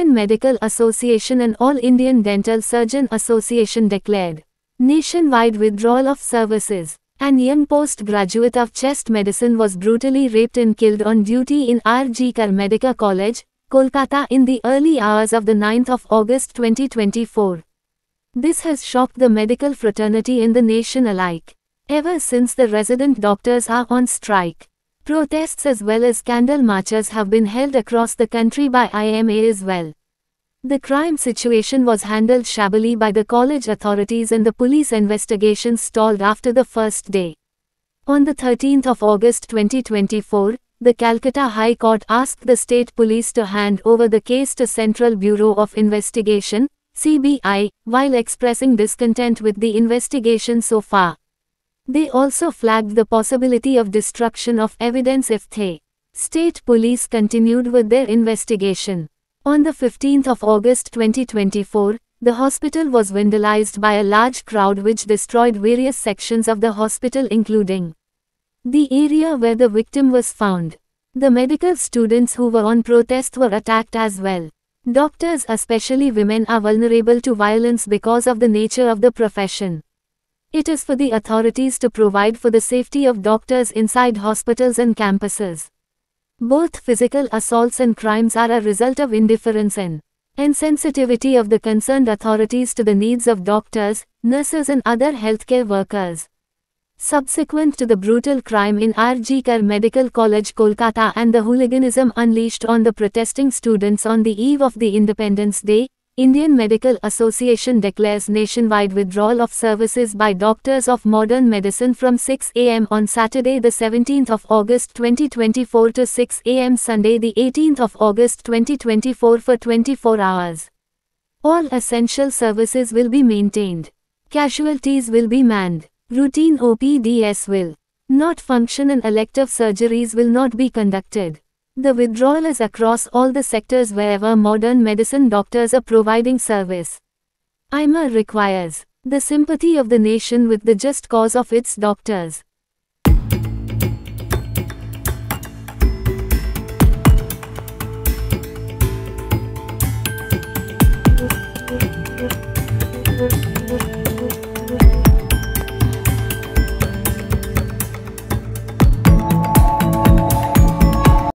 Indian Medical Association and All Indian Dental Surgeon Association declared nationwide withdrawal of services. An young postgraduate of chest medicine was brutally raped and killed on duty in R.G. Karmedika College, Kolkata in the early hours of the 9th of August 2024. This has shocked the medical fraternity in the nation alike, ever since the resident doctors are on strike. Protests as well as candle marches have been held across the country by IMA as well. The crime situation was handled shabbily by the college authorities and the police investigations stalled after the first day. On the 13th of August 2024, the Calcutta High Court asked the state police to hand over the case to Central Bureau of Investigation, CBI, while expressing discontent with the investigation so far. They also flagged the possibility of destruction of evidence if they. State police continued with their investigation. On the 15th of August 2024, the hospital was vandalized by a large crowd which destroyed various sections of the hospital including the area where the victim was found. The medical students who were on protest were attacked as well. Doctors, especially women, are vulnerable to violence because of the nature of the profession. It is for the authorities to provide for the safety of doctors inside hospitals and campuses. Both physical assaults and crimes are a result of indifference and insensitivity of the concerned authorities to the needs of doctors, nurses and other healthcare workers. Subsequent to the brutal crime in R.G. Kar Medical College Kolkata and the hooliganism unleashed on the protesting students on the eve of the Independence Day, Indian Medical Association declares nationwide withdrawal of services by doctors of modern medicine from 6 a.m. on Saturday the 17th of August 2024 to 6 a.m. Sunday the 18th of August 2024 for 24 hours. All essential services will be maintained. Casualties will be manned. Routine OPDS will not function and elective surgeries will not be conducted. The withdrawal is across all the sectors wherever modern medicine doctors are providing service. IMA requires the sympathy of the nation with the just cause of its doctors.